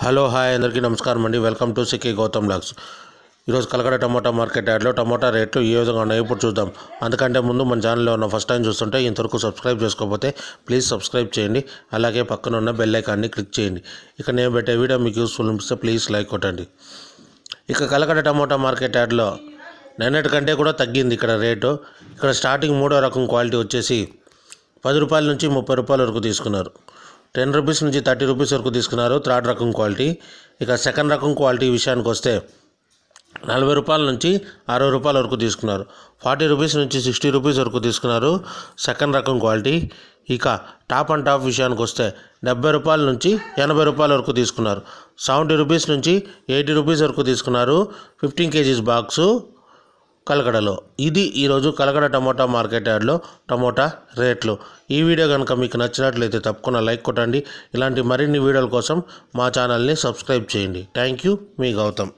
hello hi అందరికీ నమస్కారం అండి వెల్కమ్ టు సిక్కీ గౌతమ్ లాక్స్ ఈరోజు కలకడ టమోటా మార్కెట్ యాడ్లో టమోటా రేట్లు ఏ విధంగా ఉన్నాయి ఇప్పుడు చూద్దాం అందుకంటే ముందు మన ఛానల్లో ఉన్న ఫస్ట్ టైం చూస్తుంటే ఇంతవరకు సబ్స్క్రైబ్ చేసుకోకపోతే ప్లీజ్ సబ్స్క్రైబ్ చేయండి అలాగే పక్కన ఉన్న బెల్ ఐకాన్ని క్లిక్ చేయండి ఇక నేను పెట్టే వీడియో మీకు యూస్ఫుల్ అనిపిస్తే ప్లీజ్ లైక్ కొట్టండి ఇక కలకడ టమోటా మార్కెట్ యాడ్లో నిన్నటి కంటే కూడా తగ్గింది ఇక్కడ రేటు ఇక్కడ స్టార్టింగ్ మూడో రకం క్వాలిటీ వచ్చేసి పది రూపాయల నుంచి ముప్పై రూపాయల వరకు తీసుకున్నారు టెన్ రూపీస్ నుంచి థర్టీ రూపీస్ వరకు తీసుకున్నారు థర్డ్ రకం క్వాలిటీ ఇక సెకండ్ రకం క్వాలిటీ విషయానికి వస్తే నలభై రూపాయల నుంచి అరవై రూపాయల వరకు తీసుకున్నారు ఫార్టీ రూపీస్ నుంచి సిక్స్టీ రూపీస్ వరకు తీసుకున్నారు సెకండ్ రకం క్వాలిటీ ఇక టాప్ అండ్ టాప్ విషయానికి వస్తే డెబ్బై రూపాయల నుంచి ఎనభై రూపాయల వరకు తీసుకున్నారు సెవెంటీ రూపీస్ నుంచి ఎయిటీ రూపీస్ వరకు తీసుకున్నారు ఫిఫ్టీన్ కేజీస్ బాక్సు కలగడలో ఇది ఈరోజు కలగడ టమోటా మార్కెట్ యార్డ్లో టమోటా రేట్లు ఈ వీడియో కనుక మీకు నచ్చినట్లయితే తప్పకుండా లైక్ కొట్టండి ఇలాంటి మరిన్ని వీడియోల కోసం మా ఛానల్ని సబ్స్క్రైబ్ చేయండి థ్యాంక్ యూ మీ గౌతమ్